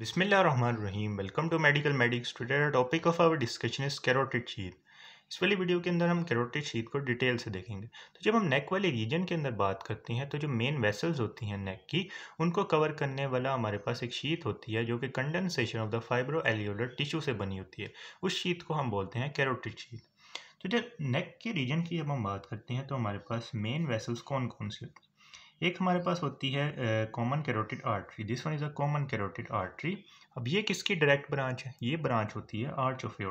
बिसमीम welcome to medical medics today topic of our discussion is carotid sheath इस वाली video के अंदर हम कैरोटिड शीत को डिटेल से देखेंगे तो जब हम नेक वाले रीजन के अंदर बात करते हैं तो जो मेन वेसल्स होती हैं नेक की उनको कवर करने वाला हमारे पास एक शीत होती है जो कि condensation of the fibro areolar tissue से बनी होती है उस शीत को हम बोलते हैं कैरोटिड शीत तो जब नेक के रीजन की जब हम बात करते हैं तो हमारे पास मेन वेसल्स कौन कौन सी होती हैं एक हमारे पास होती है common carotid artery this one is a common carotid artery अब ये किसकी डायरेक्ट ब्रांच है ये ब्रांच होती है आर्च ऑफ की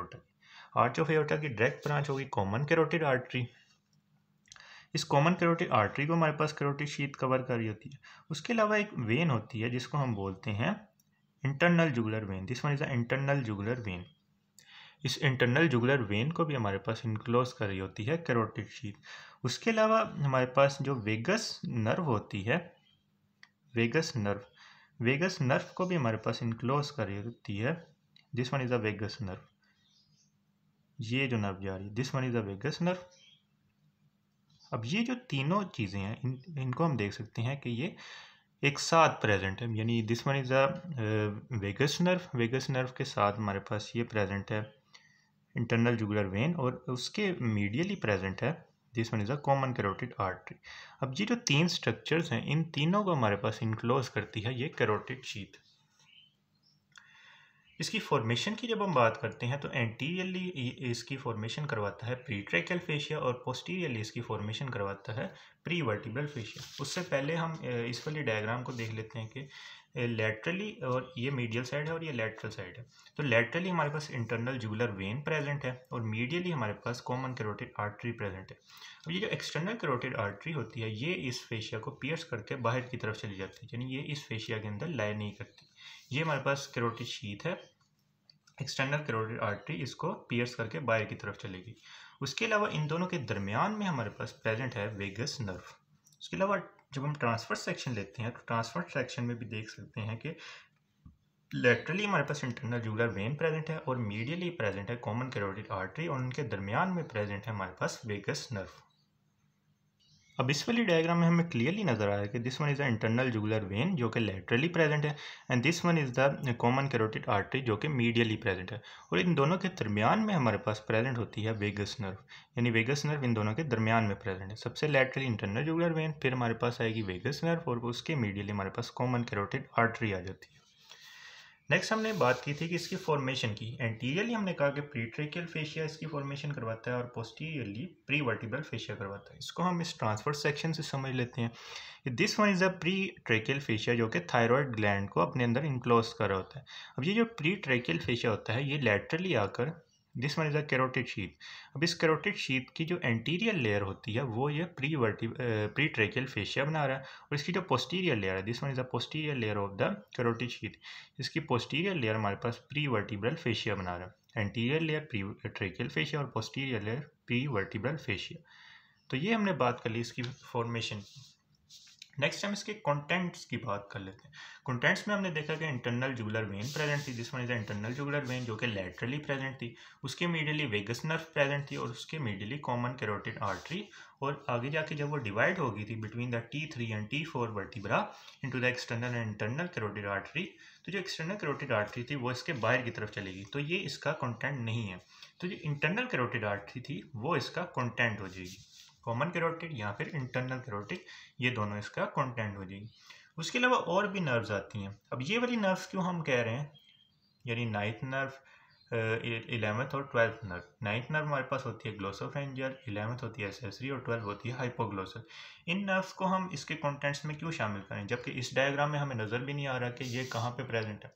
आर्च ऑफ एयोटा की डायरेक्ट ब्रांच होगी कॉमन कैरोटिड आर्टरी इस कॉमन कैरोटिड आर्टरी को हमारे पास कैरोटिड शीत कवर कर रही होती है उसके अलावा एक वेन होती है जिसको हम बोलते हैं internal jugular vein this one is a internal jugular vein इस इंटरनल जुगुलर वेन को भी हमारे पास इनक्लोज कर रही होती है कैरोटिड शीट उसके अलावा हमारे पास जो वेगस नर्व होती है वेगस नर्व वेगस नर्व को भी हमारे पास इनक्लोज कर रही होती है this one is the vagus nerve ये जो नर्व जा रही है this one is the vagus nerve अब ये जो तीनों चीज़ें हैं इन इनको हम देख सकते हैं कि ये एक साथ प्रेजेंट है यानी this one is the vagus nerve vagus nerve के साथ हमारे पास ये प्रेजेंट है इंटरनल जुगुलर वेन और उसके मीडियली प्रेजेंट है this one is a common carotid artery अब जी जो तीन स्ट्रक्चर्स हैं इन तीनों को हमारे पास इनक्लोज करती है ये कैरोटिड शीत इसकी फॉर्मेशन की जब हम बात करते हैं तो एंटीरियरली इसकी फॉर्मेशन करवाता है प्री ट्रेकल फेशिया और पोस्टीरियरली इसकी फॉर्मेशन करवाता है प्री वर्टिब्रल फेशिया उससे पहले हम इस वाली डायग्राम को देख लेते हैं कि लेटरली और ये मीडियल साइड है और ये लेटरल साइड है तो लेटरली हमारे पास इंटरनल जुगुलर वेन प्रेजेंट है और मीडियली हमारे पास कॉमन करोटेड आर्टरी प्रेजेंट है और ये जो एक्सटर्नल करोटेड आर्टरी होती है ये इस फेशिया को पियर्स करके बाहर की तरफ चली जाती है यानी ये इस फेशिया के अंदर लाइन नहीं करती ये हमारे पास करोटेड शीत है एक्सटर्नल करोटेड आर्टरी इसको पियर्स करके बाहर की तरफ चलेगी उसके अलावा इन दोनों के दरमियान में हमारे पास प्रेजेंट है वेगस नर्व उसके अलावा जब हम ट्रांसफर सेक्शन लेते हैं तो ट्रांसफर सेक्शन में भी देख सकते हैं कि लेटरली हमारे पास इंटरनल जूलर वेन प्रेजेंट है और मीडियली प्रेजेंट है कॉमन कैरोटिड आर्टरी और उनके दरमियान में प्रेजेंट है हमारे पास वेगस नर्व अब इस वाली डायग्राम में हमें क्लियरली नजर आया कि this one is the internal jugular vein जो कि लेटरली प्रेजेंट है and this one is the common carotid artery जो कि मीडियली प्रेजेंट है और इन दोनों के दरमियान में हमारे पास प्रेजेंट होती है वेगस नर्व यानी वेगस नर्व इन दोनों के दरमियान में प्रेजेंट है सबसे लेटरली इंटरनल जुगुलर वेन फिर हमारे पास आएगी वेगस नर्व और उसके मीडियली हमारे पास कॉमन कैरोटिड आर्टरी आ जाती है नेक्स्ट हमने बात की थी कि इसकी फॉर्मेशन की एंटीरियरली हमने कहा कि प्री ट्रेकियल फेशिया इसकी फॉर्मेशन करवाता है और पोस्टीरियरली प्री वर्टिब्रल फेशिया करवाता है इसको हम इस ट्रांसफर सेक्शन से समझ लेते हैं this one is a pre tracheal fascia जो कि थायरॉयड ग्लैंड को अपने अंदर इंक्लोज कर रहा होता है अब ये जो प्री ट्रेकियल फेशिया होता है ये लेटरली आकर this one is a carotid sheath अब इस कैरोटिड शीत की जो एंटीरियर लेयर होती है वो ये pre verte pre tracheal fascia बना रहा है और इसकी जो पोस्टीरियर लेयर है this one is a posterior layer of the carotid sheath इसकी पोस्टीरियर लेयर हमारे पास प्री वर्टिब्रल फेशिया बना रहा है anterior layer pre tracheal fascia और posterior layer pre vertebral fascia तो ये हमने बात कर ली इसकी फॉर्मेशन की नेक्स्ट हम इसके कंटेंट्स की बात कर लेते हैं कंटेंट्स में हमने देखा कि इंटरनल जुगुलर वेन प्रेजेंट थी जिसमें इंटरनल जुगुलर वेन जो कि लेटरली प्रेजेंट थी उसके मीडियली वेगस नर्व प्रेजेंट थी और उसके मीडियली कॉमन कैरोटिड आर्टरी और आगे जाके जब वो डिवाइड हो गई थी between the T three and T four vertebra to the external and internal carotid artery तो जो एक्सटर्नल कैरोटिड आर्टरी थी वो इसके बाहर की तरफ चलेगी तो ये इसका कॉन्टेंट नहीं है तो जो इंटरनल कैरोटिड आर्टरी थी वो इसका कॉन्टेंट हो जाएगी कॉमन कैरोटिड या फिर इंटरनल कैरोटिड ये दोनों इसका कंटेंट हो जाएगी उसके अलावा और भी नर्व्स आती हैं अब ये वाली नर्व्स क्यों हम कह रहे हैं यानी नाइन्थ नर्व इलेवंथ और ट्वेल्थ नर्व नाइन्थ नर्व हमारे पास होती है ग्लोसोफेंजल इलेवंथ होती है एसेसरी और ट्वेल्थ होती है हाइपोग्लोसल इन नर्व्स को हम इसके कॉन्टेंट्स में क्यों शामिल करें जबकि इस डायग्राम में हमें नज़र भी नहीं आ रहा कि ये कहाँ पर प्रेजेंट है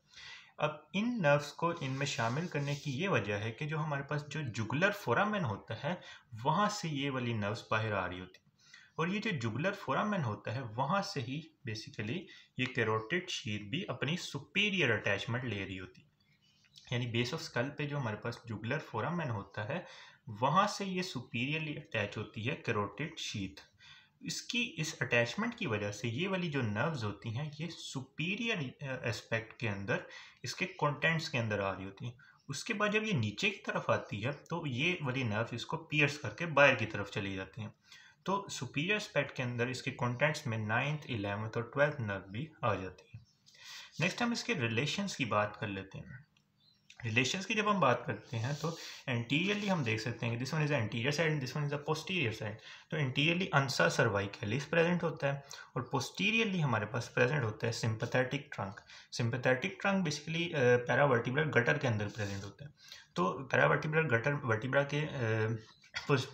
अब इन नर्व्स को इनमें शामिल करने की ये वजह है कि जो हमारे पास जो जुगलर फोरामेन होता है वहाँ से ये वाली नर्व्स बाहर आ रही होती और ये जो जुगलर फोरामेन होता है वहाँ से ही बेसिकली ये कैरोटिड शीत भी अपनी सुपीरियर अटैचमेंट ले रही होती यानी बेस ऑफ स्कल पे जो हमारे पास जुगलर फोरामेन होता है वहाँ से ये सुपीरियरली अटैच होती है कैरोटिड शीत इसकी इस अटैचमेंट की वजह से ये वाली जो नर्व्स होती हैं ये सुपीरियर एस्पेक्ट के अंदर इसके कंटेंट्स के अंदर आ रही होती हैं उसके बाद जब ये नीचे की तरफ आती है तो ये वाली नर्व इसको पियर्स करके बाहर की तरफ चली जाती हैं तो सुपीरियर एस्पेक्ट के अंदर इसके कॉन्टेंट्स में नाइन्थ इलेवंथ और ट्वेल्थ नर्व भी आ जाती है नेक्स्ट हम इसके रिलेशन की बात कर लेते हैं रिलेशन की जब हम बात करते हैं तो एंटीरियरली हम देख सकते हैं कि this one is anterior side this one is a posterior side तो एंटीरियरली अंसा सर्वाइकलिस प्रेजेंट होता है और पोस्टीरियरली हमारे पास प्रेजेंट होता है sympathetic trunk sympathetic trunk basically paravertebral gutter के अंदर प्रेजेंट होता है तो पैरावर्टिब्रल गटर वर्टिब्रा के uh,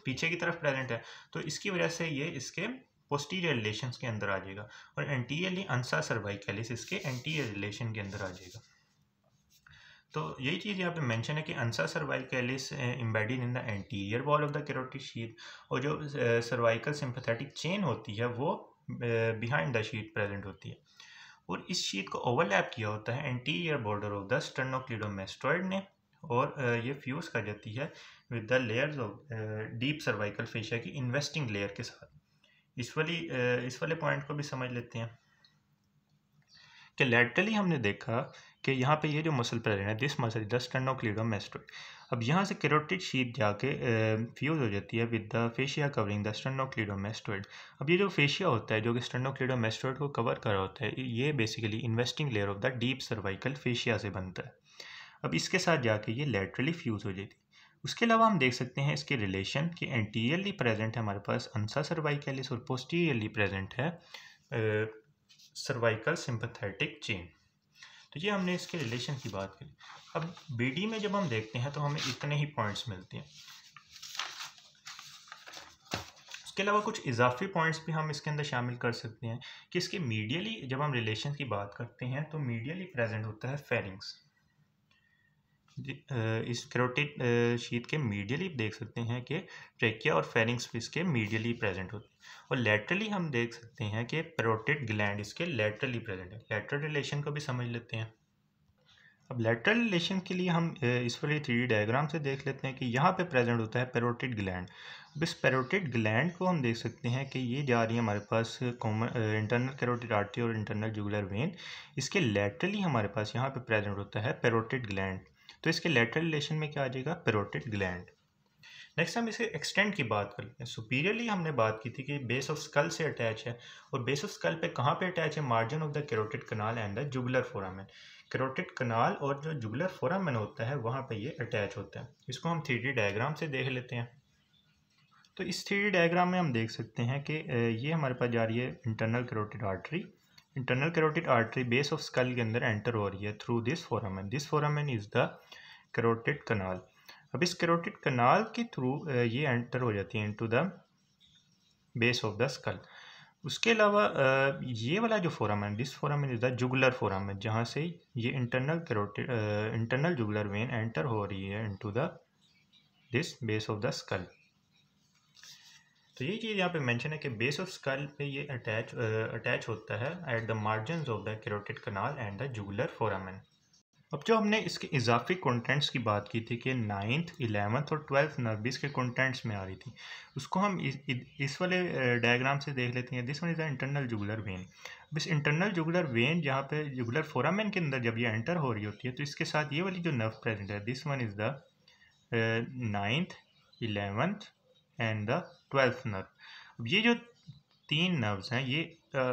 पीछे की तरफ प्रेजेंट है तो इसकी वजह से ये इसके पोस्टीरियर रिलेशन के अंदर आ जाएगा और एंटीरियरली अंसा सर्वाइकलिस इसके एंटीरियर रिलेशन के अंदर आ जाएगा तो यही चीज़ यहाँ पे मेंशन है कि ansa cervicalis embedded in the anterior wall of the carotid sheath और जो सर्वाइकल सिंपथेटिक चेन होती है वो बिहाइंड द शीट प्रेजेंट होती है और इस शीट को ओवरलैप किया होता है anterior border of the sternocleidomastoid ने और eh, ये फ्यूज़ कर जाती है with the layers of deep cervical fascia की इन्वेस्टिंग लेयर के साथ इस वाली eh, इस वाले पॉइंट को भी समझ लेते हैं कि लेटरली हमने देखा कि यहाँ पे ये जो मसल प्रेजेंट है दिस मसल दस टर्न ऑफ क्लीडो अब यहाँ से कैरोटिड शीट जाके फ्यूज़ हो जाती है with the fascia covering the sternocleidomastoid अब ये जो फेशिया होता है जो कि स्टर्नोक्लिडोमेस्टोइड को कवर कर रहा होता है ये basically investing layer of the deep cervical fascia से बनता है अब इसके साथ जाके ये लेटरली फ्यूज़ हो जाती है उसके अलावा हम देख सकते हैं इसके रिलेशन कि एंटीरियरली प्रेजेंट है हमारे पास अनसा सर्वाइकलिस और पोस्टीरियरली प्रेजेंट है सर्वाइकल सिंपथेटिक चेन तो ये हमने इसके रिलेशन की बात करी अब बी में जब हम देखते हैं तो हमें इतने ही पॉइंट्स मिलते हैं इसके अलावा कुछ इजाफी पॉइंट्स भी हम इसके अंदर शामिल कर सकते हैं कि इसके मीडियली जब हम रिलेशन की बात करते हैं तो मीडियली प्रेजेंट होता है फेरिंग्स इस कैरोटिड शीत के मीडियली देख सकते हैं कि ट्रेकिया और फेरिंग्स इसके मीडियली प्रेजेंट होते हैं और लेटरली हम देख सकते हैं कि पेरोटिड ग्लैंड इसके लेटरली प्रेजेंट है लेटरल रिलेशन को भी समझ लेते हैं अब लेटरल रिलेशन के लिए हम इस वाली थ्री डायग्राम से देख लेते हैं कि यहाँ पे प्रेजेंट होता है पेरोटिड ग्लैंड अब इस पेरोटिड ग्लैंड को हम देख सकते हैं कि ये जा रही है हमारे पास इंटरनल कैरोटिड आर्टरी और इंटरनल जुगुलर वेन इसके लेटरली हमारे पास यहाँ पे प्रेजेंट होता है पेरोटिड ग्लैंड तो इसके लेटरल रिलेशन में क्या आ जाएगा पेरोटिड ग्लैंड नेक्स्ट हम इसे एक्सटेंड की बात कर लेते हैं सुपीरियरली हमने बात की थी कि बेस ऑफ स्कल से अटैच है और बेस ऑफ स्कल पे कहाँ पे अटैच है margin of the carotid canal and the jugular foramen carotid canal और जो जुगुलर फोरामैन होता है वहाँ पे ये अटैच होता है इसको हम थ्री डायग्राम से देख लेते हैं तो इस थ्री डायग्राम में हम देख सकते हैं कि ये हमारे पास जा रही है internal carotid artery internal carotid artery base of skull के अंदर एंटर हो रही है through this foramen this foramen is the carotid canal अब इस कैरोटिड कनाल के थ्रू ये एंटर हो जाती है into the base of the skull उसके अलावा ये वाला जो foramen this foramen is the jugular foramen जहाँ से ये internal carotid internal jugular vein enter हो रही है into the this base of the skull तो ये चीज़ यहाँ पे मेंशन है कि बेस ऑफ स्कल पे ये अटैच अटैच होता है at the margin of the carotid canal and the jugular foramen अब जो हमने इसके इजाफी कंटेंट्स की बात की थी कि नाइन्थ इलेवंथ और ट्वेल्थ नर्बिस के कंटेंट्स में आ रही थी उसको हम इस, इस वाले डायग्राम से देख लेते हैं this one is the internal jugular vein अब इस इंटरनल जुगुलर वेन जहाँ पे जुगुलर फोरामेन के अंदर जब ये एंटर हो रही होती है तो इसके साथ ये वाली जो नर्व प्रेजेंट है this one is the ninth eleventh and the twelfth nerve ये जो तीन नर्व्स हैं ये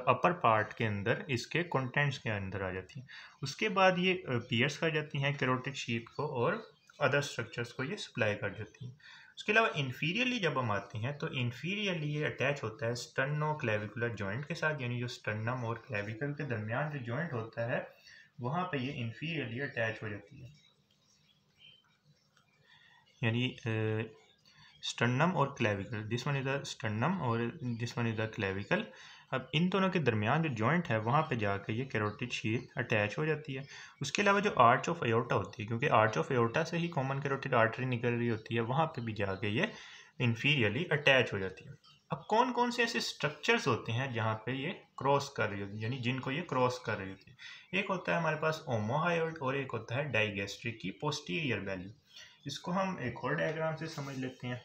अपर पार्ट के अंदर इसके कंटेंट्स के अंदर आ जाती हैं उसके बाद ये पियर्स कर जाती हैं कैरोटिड शीट को और अदर स्ट्रक्चर्स को ये सप्लाई कर जाती हैं उसके अलावा इन्फीरियरली जब हम आते हैं तो इन्फीरियरली ये अटैच होता है स्टर्नो क्लेविकुलर जॉइंट के साथ यानी जो स्टर्नम और क्लेविकल के दरमियान जो जॉइंट होता है वहाँ पर ये इन्फीरियरली अटैच हो जाती है यानी स्टर्नम और clavicle this one is the sternum और this one is the clavicle अब इन दोनों के दरमियान जो जॉइंट है वहाँ पे जाकर ये कैरोटिड शीट अटैच हो जाती है उसके अलावा जो आर्च ऑफ एयोटा होती है क्योंकि आर्च ऑफ एयोटा से ही कॉमन कैरोटिड आर्टरी निकल रही होती है वहाँ पर भी जाके ये इन्फीरियरली अटैच हो जाती है अब कौन कौन से ऐसे स्ट्रक्चर्स होते हैं जहाँ पे ये क्रॉस कर रही होती है यानी जिनको ये क्रॉस कर रही होती है एक होता है हमारे पास ओमोहायोट और एक होता है डाइगेस्ट्रिक की पोस्टीरियर वैल्यू इसको हम एक और डायग्राम से समझ लेते हैं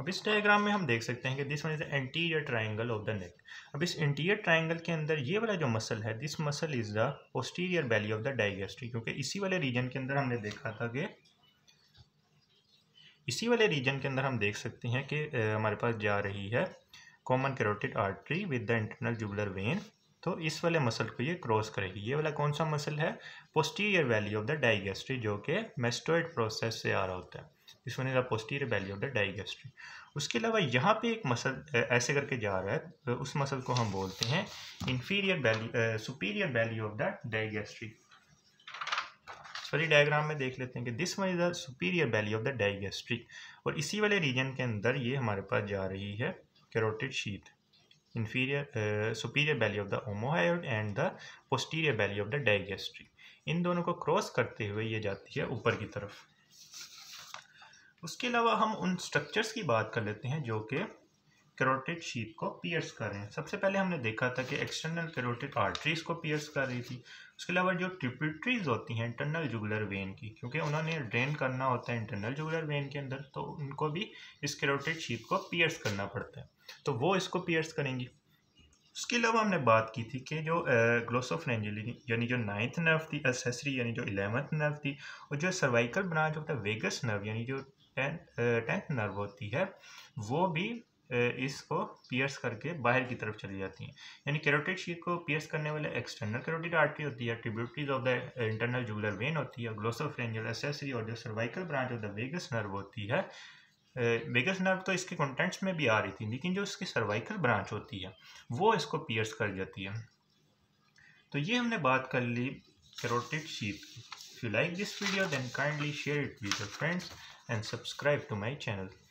अब इस डायग्राम में हम देख सकते हैं कि this one is the anterior triangle of the neck अब इस इंटीरियर ट्राइंगल के अंदर ये वाला जो मसल है this muscle is the posterior belly of the digastric क्योंकि इसी वाले रीजन के अंदर हमने देखा था कि इसी वाले रीजन के अंदर हम देख सकते हैं कि हमारे पास जा रही है common carotid artery with the internal jugular vein तो इस वाले मसल को ये क्रॉस करेगी ये वाला कौन सा मसल है posterior belly of the digastric जो कि मेस्टोइड प्रोसेस से आ रहा होता है this one is the posterior belly of the digastric उसके अलावा यहाँ पे एक मसल ऐसे करके जा रहा है उस मसल को हम बोलते हैं inferior belly superior belly of the digastric sorry diagram में देख लेते हैं कि this one is the superior belly of the digastric और इसी वाले रीजन के अंदर ये हमारे पास जा रही है carotid sheath inferior superior belly of the the and the posterior belly of the the इन दोनों को क्रॉस करते हुए ये जाती है ऊपर की तरफ उसके अलावा हम उन स्ट्रक्चर्स की बात कर लेते हैं जो कि करोटेड शीप को पियर्स कर रहे हैं सबसे पहले हमने देखा था कि एक्सटर्नल करोटेड आर्टरीज को पियर्स कर रही थी उसके अलावा जो ट्रिपिट्रीज होती हैं इंटरनल जुगुलर वेन की क्योंकि उन्होंने ड्रेन करना होता है इंटरनल जुगुलर वेन के अंदर तो उनको भी इस करोटेड शीप को पियर्स करना पड़ता है तो वो इसको पियर्स करेंगी उसके अलावा हमने बात की थी कि जो ग्लोसोफ्रेंजली यानी जो नाइन्थ नर्व थी एसेसरी यानी जो इलेवंथ नर्व थी और जो सर्वाइकल ब्रांच होता है वेगस नर्व यानी जो टेंथ नर्व होती है वो भी इसको पियर्स करके बाहर की तरफ चली जाती हैं यानी कैरोटिड शीट को पियर्स करने वाले एक्सटर्नल कैरोटिड आर्टरी होती है tributaries of the internal jugular vein होती है ग्लोसोफ्रेंजल एसेसरी और जो cervical branch of the vagus nerve होती है वेगस नर्व तो इसके कंटेंट्स में भी आ रही थी लेकिन जो इसकी सर्वाइकल ब्रांच होती है वो इसको पियर्स कर जाती है तो ये हमने बात कर ली carotid sheath you like this video then kindly share it with friends and subscribe to my channel